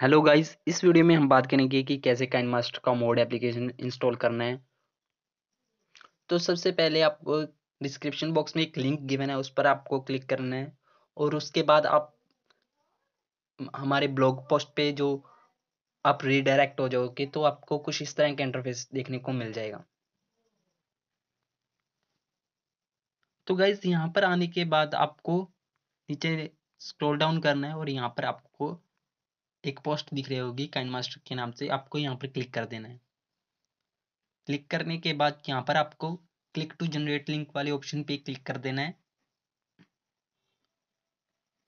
hello guys इस video में हम बात करेंगे कि कैसे काइन मास्टर का मोड एप्लीकेशन इंस्टॉल करना है तो सबसे पहले आपको डिस्क्रिप्शन बॉक्स में एक लिंक गिवन है उस पर आपको क्लिक करना है और उसके बाद आप हमारे ब्लॉग पोस्ट पे जो आप रीडायरेक्ट हो जाओगे तो आपको कुछ इस तरह का इंटरफेस देखने को मिल जाएगा तो गाइज यहाँ पर आने के बाद आपको नीचे स्क्रोल डाउन करना है और यहाँ पर आपको एक पोस्ट दिख रही होगी काइन मास्टर के नाम से आपको यहाँ पर क्लिक कर देना है क्लिक करने के बाद यहाँ पर आपको क्लिक टू जनरेट लिंक वाले ऑप्शन पे क्लिक कर देना है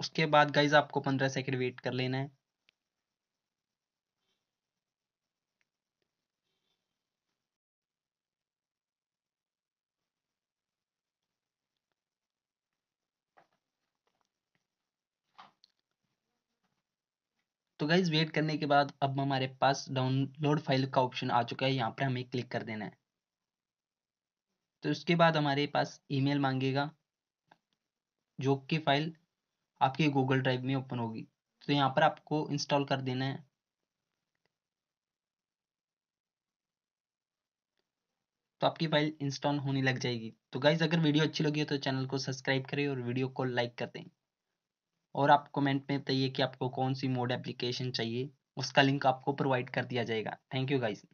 उसके बाद गाइज आपको पंद्रह सेकेंड वेट कर लेना है तो गाइज वेट करने के बाद अब हमारे पास डाउनलोड फाइल का ऑप्शन आ चुका है यहाँ पर हमें क्लिक कर देना है तो उसके बाद हमारे पास ईमेल मांगेगा जो कि फाइल आपके गूगल ड्राइव में ओपन होगी तो यहाँ पर आपको इंस्टॉल कर देना है तो आपकी फाइल इंस्टॉल होने लग जाएगी तो गाइज अगर वीडियो अच्छी लगी हो तो चैनल को सब्सक्राइब करें और वीडियो को लाइक कर दें और आप कमेंट में बताइए कि आपको कौन सी मोड एप्लीकेशन चाहिए उसका लिंक आपको प्रोवाइड कर दिया जाएगा थैंक यू गाइज